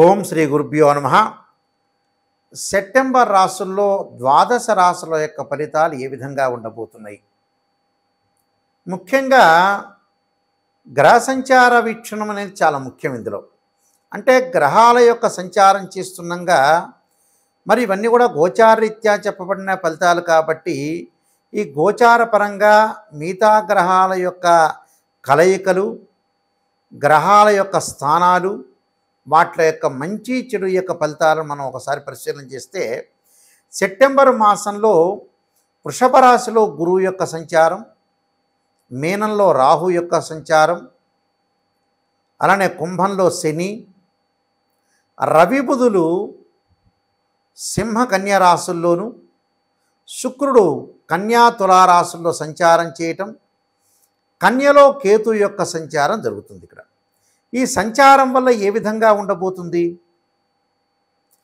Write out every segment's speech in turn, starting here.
ఓం శ్రీ గురుభ్యో నమ సెప్టెంబర్ రాసుల్లో ద్వాదశ రాసుల యొక్క ఫలితాలు ఏ విధంగా ఉండబోతున్నాయి ముఖ్యంగా గ్రహ సంచార వీక్షణం అనేది చాలా ముఖ్యం ఇందులో అంటే గ్రహాల యొక్క సంచారం చేస్తుండగా మరి ఇవన్నీ కూడా గోచారరీత్యా చెప్పబడిన ఫలితాలు కాబట్టి ఈ గోచార పరంగా మిగతా గ్రహాల యొక్క కలయికలు గ్రహాల యొక్క స్థానాలు వాటి యొక్క మంచి చెడు యొక్క ఫలితాలను మనం ఒకసారి పరిశీలన చేస్తే సెప్టెంబర్ మాసంలో వృషభ రాశిలో గురువు యొక్క సంచారం మీనంలో రాహు యొక్క సంచారం అలానే కుంభంలో శని రవి బుధులు సింహ కన్యా రాశుల్లోనూ శుక్రుడు కన్యా తులారాశుల్లో సంచారం చేయటం కన్యలో కేతు యొక్క సంచారం జరుగుతుంది ఇక్కడ ఈ సంచారం వల్ల ఏ విధంగా ఉండబోతుంది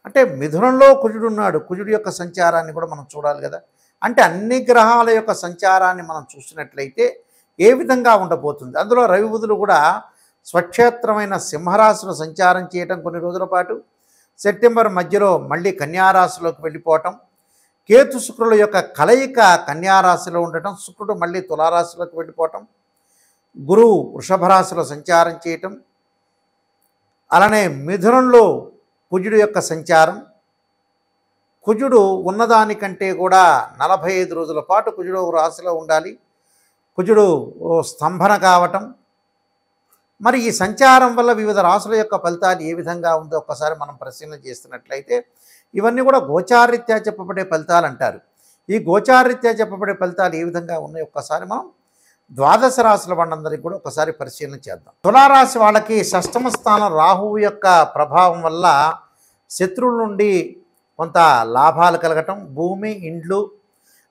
అంటే మిథునంలో కుజుడు ఉన్నాడు కుజుడు యొక్క సంచారాన్ని కూడా మనం చూడాలి కదా అంటే అన్ని గ్రహాల యొక్క సంచారాన్ని మనం చూసినట్లయితే ఏ విధంగా ఉండబోతుంది అందులో రవి బుధులు కూడా స్వక్షేత్రమైన సింహరాశిలో సంచారం చేయటం కొన్ని రోజుల పాటు సెప్టెంబర్ మధ్యలో మళ్ళీ కన్యారాశిలోకి వెళ్ళిపోవటం కేతు శుక్రుల యొక్క కలయిక కన్యారాశిలో ఉండటం శుక్రుడు మళ్ళీ తులారాశిలోకి వెళ్ళిపోవటం గురువు వృషభ రాశిలో సంచారం చేయటం అలానే మిథునంలో కుజుడు యొక్క సంచారం కుజుడు ఉన్నదానికంటే కూడా నలభై ఐదు రోజుల పాటు కుజుడు రాశిలో ఉండాలి కుజుడు స్తంభన కావటం మరి ఈ సంచారం వల్ల వివిధ రాసుల యొక్క ఫలితాలు ఏ విధంగా ఉందో ఒక్కసారి మనం పరిశీలన చేస్తున్నట్లయితే ఇవన్నీ కూడా గోచారీత్యా చెప్పబడే ఫలితాలు అంటారు ఈ గోచారీత్యా చెప్పబడే ఫలితాలు ఏ విధంగా ఉన్నాయో ఒక్కసారి మనం ద్వాదశ రాశుల వాళ్ళందరికీ కూడా ఒకసారి పరిశీలన చేద్దాం తులారాశి వాళ్ళకి షష్టమ స్థానం రాహువు యొక్క ప్రభావం వల్ల శత్రువుల నుండి కొంత లాభాలు కలగటం భూమి ఇండ్లు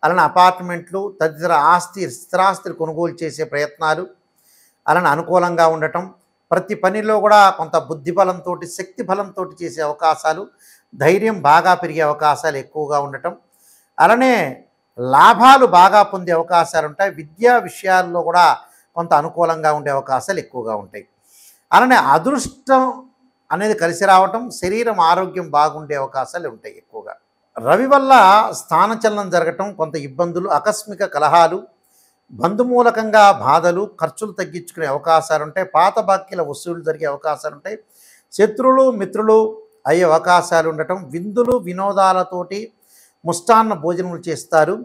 అలానే అపార్ట్మెంట్లు తదితర ఆస్తి స్థిరాస్తులు కొనుగోలు చేసే ప్రయత్నాలు అలానే అనుకూలంగా ఉండటం ప్రతి పనిలో కూడా కొంత బుద్ధి బలంతో శక్తి బలంతో చేసే అవకాశాలు ధైర్యం బాగా పెరిగే అవకాశాలు ఎక్కువగా ఉండటం అలానే లాభాలు బాగా పొందే అవకాశాలు ఉంటాయి విద్యా విషయాల్లో కూడా కొంత అనుకూలంగా ఉండే అవకాశాలు ఎక్కువగా ఉంటాయి అలానే అదృష్టం అనేది కలిసి రావటం శరీరం ఆరోగ్యం బాగుండే అవకాశాలు ఉంటాయి ఎక్కువగా రవి వల్ల స్థానచలనం జరగటం కొంత ఇబ్బందులు ఆకస్మిక కలహాలు బంధుమూలకంగా బాధలు ఖర్చులు తగ్గించుకునే అవకాశాలు ఉంటాయి పాత బాక్యల వసూలు జరిగే అవకాశాలు ఉంటాయి శత్రులు మిత్రులు అయ్యే అవకాశాలు ఉండటం విందులు వినోదాలతోటి ముష్టాన్న భోజనములు చేస్తారు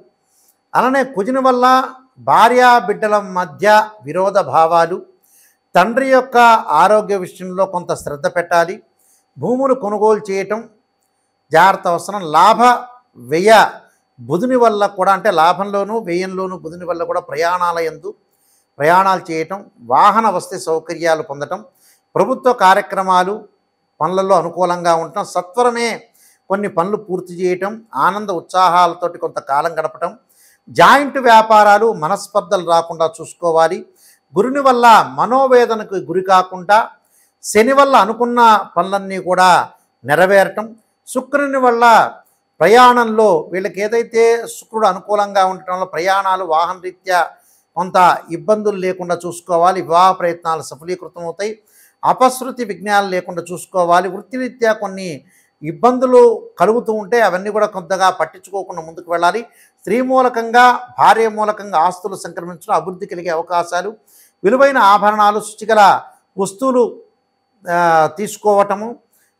అలానే కుజుని వల్ల భార్యా బిడ్డల మధ్య విరోధ భావాలు తండ్రి యొక్క ఆరోగ్య విషయంలో కొంత శ్రద్ధ పెట్టాలి భూములు కొనుగోలు చేయటం జాగ్రత్త అవసరం లాభ వ్యయ బుధుని వల్ల కూడా అంటే లాభంలోనూ వ్యయంలోనూ బుధుని వల్ల కూడా ప్రయాణాల ఎందు ప్రయాణాలు చేయటం వాహన వస్తే సౌకర్యాలు పొందటం ప్రభుత్వ కార్యక్రమాలు పనులలో అనుకూలంగా ఉండటం సత్వరమే కొన్ని పనులు పూర్తి చేయటం ఆనంద ఉత్సాహాలతోటి కొంతకాలం గడపటం జాయింట్ వ్యాపారాలు మనస్పర్ధలు రాకుండా చూసుకోవాలి గురుని వల్ల మనోవేదనకు గురి కాకుండా శని వల్ల అనుకున్న పనులన్నీ కూడా నెరవేరటం శుక్రుని వల్ల ప్రయాణంలో వీళ్ళకి ఏదైతే శుక్రుడు అనుకూలంగా ఉండటం వల్ల ప్రయాణాలు వాహన రీత్యా కొంత ఇబ్బందులు లేకుండా చూసుకోవాలి వివాహ ప్రయత్నాలు సఫలీకృతం అవుతాయి అపశృతి విఘ్నాలు లేకుండా చూసుకోవాలి వృత్తిరీత్యా కొన్ని ఇబ్బందులు కలుగుతూ ఉంటే అవన్నీ కూడా కొంతగా పట్టించుకోకుండా ముందుకు వెళ్ళాలి స్త్రీ మూలకంగా భార్య మూలకంగా ఆస్తులు సంక్రమించడం అభివృద్ధి కలిగే అవకాశాలు విలువైన ఆభరణాలు శుచిగల వస్తువులు తీసుకోవటము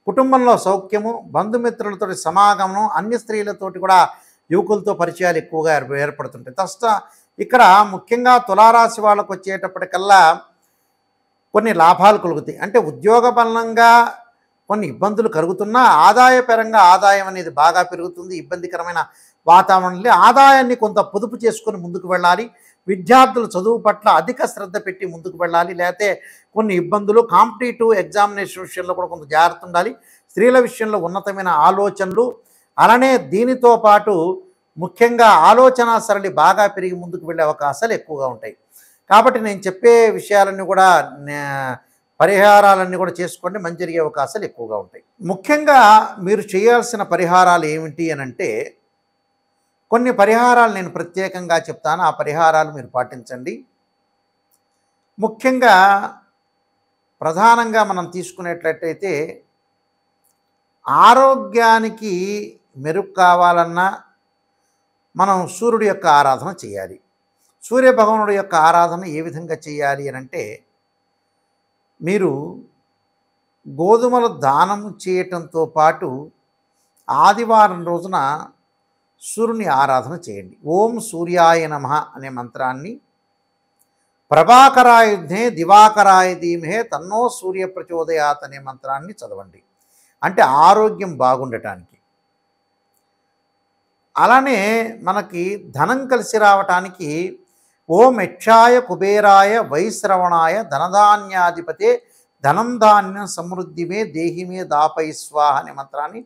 కుటుంబంలో సౌఖ్యము బంధుమిత్రులతో సమాగమనం అన్ని స్త్రీలతోటి కూడా యువకులతో పరిచయాలు ఎక్కువగా ఏర్పడుతుంటాయి తస్ట ఇక్కడ ముఖ్యంగా తులారాశి వాళ్ళకు వచ్చేటప్పటికల్లా కొన్ని లాభాలు కలుగుతాయి అంటే ఉద్యోగ బలంగా కొన్ని ఇబ్బందులు కలుగుతున్నా ఆదాయపరంగా ఆదాయం అనేది బాగా పెరుగుతుంది ఇబ్బందికరమైన వాతావరణంలో ఆదాయాన్ని కొంత పొదుపు చేసుకొని ముందుకు వెళ్ళాలి విద్యార్థులు చదువు పట్ల అధిక శ్రద్ధ పెట్టి ముందుకు వెళ్ళాలి లేకపోతే కొన్ని ఇబ్బందులు కాంపిటేటివ్ ఎగ్జామినేషన్ విషయంలో కూడా కొంత జాగ్రత్త ఉండాలి స్త్రీల విషయంలో ఉన్నతమైన ఆలోచనలు అలానే దీనితో పాటు ముఖ్యంగా ఆలోచన సరళి బాగా పెరిగి ముందుకు వెళ్ళే అవకాశాలు ఎక్కువగా ఉంటాయి కాబట్టి నేను చెప్పే విషయాలన్నీ కూడా పరిహారాలన్నీ కూడా చేసుకోండి మంచి జరిగే అవకాశాలు ఎక్కువగా ఉంటాయి ముఖ్యంగా మీరు చేయాల్సిన పరిహారాలు ఏమిటి అని అంటే కొన్ని పరిహారాలు నేను ప్రత్యేకంగా చెప్తాను ఆ పరిహారాలు మీరు పాటించండి ముఖ్యంగా ప్రధానంగా మనం తీసుకునేట్లయితే ఆరోగ్యానికి మెరుగు కావాలన్నా మనం సూర్యుడి యొక్క ఆరాధన చేయాలి సూర్యభగవానుడి యొక్క ఆరాధన ఏ విధంగా చేయాలి అని అంటే మీరు గోధుమల దానం చేయటంతో పాటు ఆదివారం రోజున సూర్యుని ఆరాధన చేయండి ఓం సూర్యాయ నమ అనే మంత్రాన్ని ప్రభాకరాయుధే దివాకరాయ ధీమహే తన్నో సూర్య ప్రచోదయాత్ అనే మంత్రాన్ని చదవండి అంటే ఆరోగ్యం బాగుండటానికి అలానే మనకి ధనం కలిసి రావటానికి ఓం యక్షాయ కుబేరాయ వైశ్రవణాయ ధనధాన్యాధిపతే ధనం ధాన్యం సమృద్ధిమే దేహిమే దాపై స్వాహ అనే మంత్రాన్ని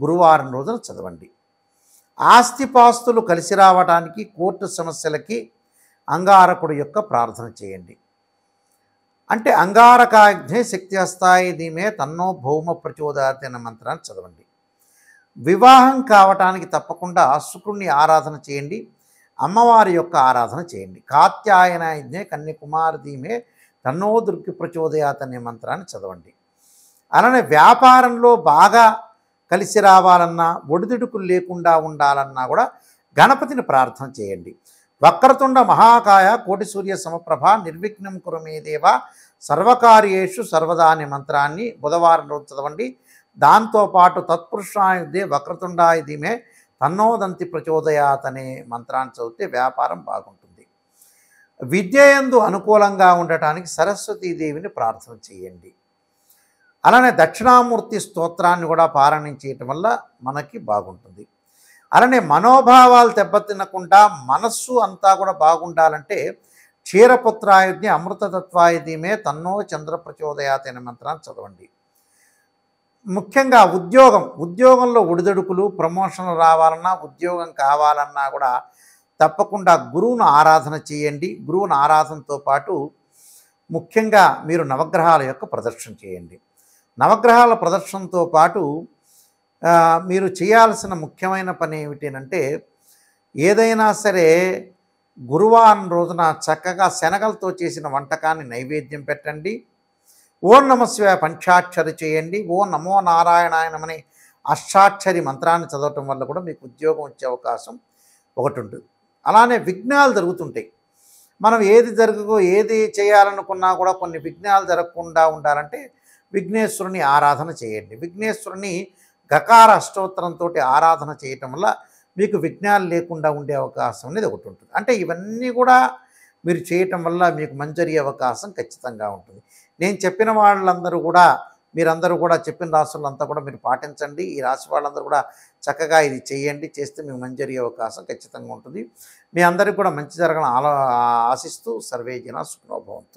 గురువారం రోజున చదవండి ఆస్తిపాస్తులు కలిసి రావడానికి కోర్టు సమస్యలకి అంగారకుడు యొక్క ప్రార్థన చేయండి అంటే అంగారకాగ్నే శక్తి హస్తాయి దీమే తన్నో భౌమ ప్రచోదాతి అనే మంత్రాన్ని చదవండి వివాహం కావటానికి తప్పకుండా శుక్రుణ్ణి ఆరాధన చేయండి అమ్మవారి యొక్క ఆరాధన చేయండి కాత్యాయన యజ్ఞే కన్యకుమారధీమే తన్నో దుర్గి ప్రచోదయాత్ అనే మంత్రాన్ని చదవండి అలానే వ్యాపారంలో బాగా కలిసి రావాలన్నా ఒడిదుడుకులు లేకుండా ఉండాలన్నా కూడా గణపతిని ప్రార్థన చేయండి వక్రతుండ మహాకాయ కోటి సూర్య సమప్రభ నిర్విఘ్నం కురమేదేవ సర్వకార్యేషు సర్వదా అనే మంత్రాన్ని బుధవారం రోజు చదవండి దాంతోపాటు తత్పురుషాయుధే వక్రతుండాయుధీమే తన్నోదంతి ప్రచోదయాత్ అనే మంత్రాన్ని చదివితే వ్యాపారం బాగుంటుంది విద్యయందు అనుకూలంగా ఉండటానికి సరస్వతీదేవిని ప్రార్థన చేయండి అలానే దక్షిణామూర్తి స్తోత్రాన్ని కూడా పారాయణం చేయటం వల్ల మనకి బాగుంటుంది అలానే మనోభావాలు దెబ్బతినకుండా మనస్సు అంతా కూడా బాగుండాలంటే క్షీరపుత్రాయుధ్ని అమృతతత్వాయుధ్యమే తన్నో చంద్ర ప్రచోదయాతైన మంత్రాన్ని చదవండి ముఖ్యంగా ఉద్యోగం ఉద్యోగంలో ఒడిదొడుకులు ప్రమోషన్లు రావాలన్నా ఉద్యోగం కావాలన్నా కూడా తప్పకుండా గురువును ఆరాధన చేయండి గురువును ఆరాధనతో పాటు ముఖ్యంగా మీరు నవగ్రహాల యొక్క ప్రదర్శన చేయండి నవగ్రహాల ప్రదర్శనతో పాటు మీరు చేయాల్సిన ముఖ్యమైన పని ఏమిటంటే ఏదైనా సరే గురువారం రోజున చక్కగా శనగలతో చేసిన వంటకాన్ని నైవేద్యం పెట్టండి ఓం నమశివాయ పంచాక్షరి చేయండి ఓ నమో నారాయణాయనమని అష్టాక్షరి మంత్రాన్ని చదవటం వల్ల కూడా మీకు ఉద్యోగం వచ్చే అవకాశం ఒకటి ఉంటుంది అలానే విఘ్నాలు జరుగుతుంటాయి మనం ఏది జరగకో ఏది చేయాలనుకున్నా కూడా కొన్ని విఘ్నాలు జరగకుండా ఉండాలంటే విఘ్నేశ్వరుని ఆరాధన చేయండి విఘ్నేశ్వరుని గకార అష్టోత్తరంతో ఆరాధన చేయటం వల్ల మీకు విఘ్నాలు లేకుండా ఉండే అవకాశం అనేది ఒకటి ఉంటుంది అంటే ఇవన్నీ కూడా మీరు చేయటం వల్ల మీకు మంజరి అవకాశం ఖచ్చితంగా ఉంటుంది నేను చెప్పిన వాళ్ళందరూ కూడా మీరందరూ కూడా చెప్పిన రాసులంతా కూడా మీరు పాటించండి ఈ రాసి వాళ్ళందరూ కూడా చక్కగా ఇది చేయండి చేస్తే మీకు మంచి అవకాశం ఖచ్చితంగా ఉంటుంది మీ అందరికీ కూడా మంచి జరగాలని ఆలో ఆశిస్తూ సర్వేజన సుఖనోభవంతు